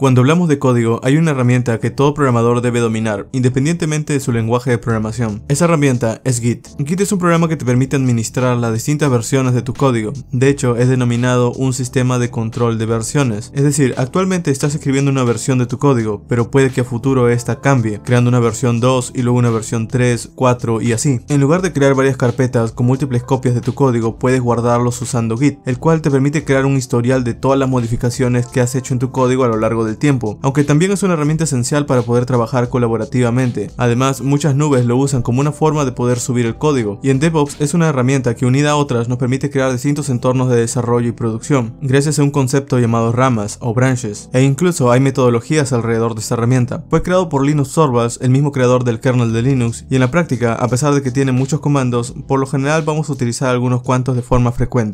Cuando hablamos de código, hay una herramienta que todo programador debe dominar, independientemente de su lenguaje de programación. Esa herramienta es Git. Git es un programa que te permite administrar las distintas versiones de tu código. De hecho, es denominado un sistema de control de versiones. Es decir, actualmente estás escribiendo una versión de tu código, pero puede que a futuro esta cambie, creando una versión 2 y luego una versión 3, 4 y así. En lugar de crear varias carpetas con múltiples copias de tu código, puedes guardarlos usando Git, el cual te permite crear un historial de todas las modificaciones que has hecho en tu código a lo largo de tiempo, aunque también es una herramienta esencial para poder trabajar colaborativamente. Además, muchas nubes lo usan como una forma de poder subir el código, y en DevOps es una herramienta que unida a otras nos permite crear distintos entornos de desarrollo y producción, gracias a un concepto llamado ramas o branches, e incluso hay metodologías alrededor de esta herramienta. Fue creado por Linus Torvalds, el mismo creador del kernel de Linux, y en la práctica, a pesar de que tiene muchos comandos, por lo general vamos a utilizar algunos cuantos de forma frecuente.